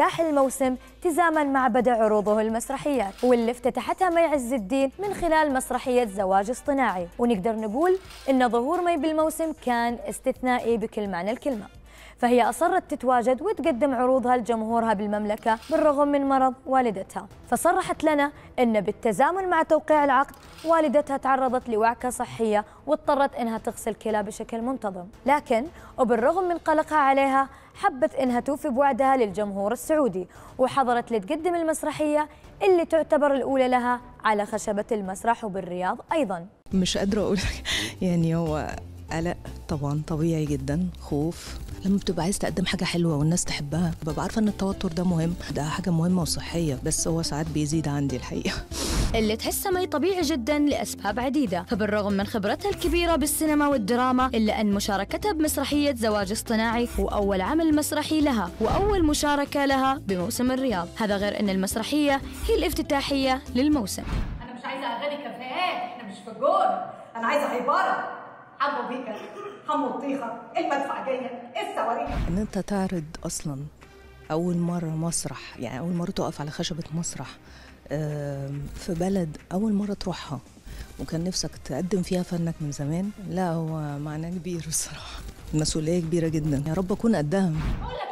افتتاح الموسم تزامن مع بدء عروضه المسرحيات واللي افتتحتها مي عز الدين من خلال مسرحية زواج اصطناعي ونقدر نقول إن ظهور مي بالموسم كان استثنائي بكل معنى الكلمة فهي أصرت تتواجد وتقدم عروضها لجمهورها بالمملكة بالرغم من مرض والدتها فصرحت لنا أن بالتزامن مع توقيع العقد والدتها تعرضت لوعكة صحية واضطرت إنها تغسل كلى بشكل منتظم لكن وبالرغم من قلقها عليها حبت إنها توفي بوعدها للجمهور السعودي وحضرت لتقدم المسرحية اللي تعتبر الأولى لها على خشبة المسرح وبالرياض أيضا مش قادرة أقول يعني هو قلق طبعا طبيعي جدا خوف لما بتبقى عايز تقدم حاجه حلوه والناس تحبها ببقى عارفه ان التوتر ده مهم ده حاجه مهمه وصحيه بس هو ساعات بيزيد عندي الحقيقه اللي تحسه مي طبيعي جدا لأسباب عديدة فبالرغم من خبرتها الكبيرة بالسينما والدراما إلا أن مشاركتها بمسرحية زواج اصطناعي هو اول عمل مسرحي لها وأول مشاركة لها بموسم الرياض هذا غير أن المسرحية هي الافتتاحية للموسم أنا مش عايزة أغاني كافيهات أنا مش فجور أنا عايزة عبارة بيكا حمو الطيخه ان انت تعرض اصلا اول مره مسرح يعني اول مره تقف على خشبه مسرح في بلد اول مره تروحها وكان نفسك تقدم فيها فنك من زمان لا هو معناه كبير الصراحة المسؤوليه كبيره جدا يا رب اكون قدها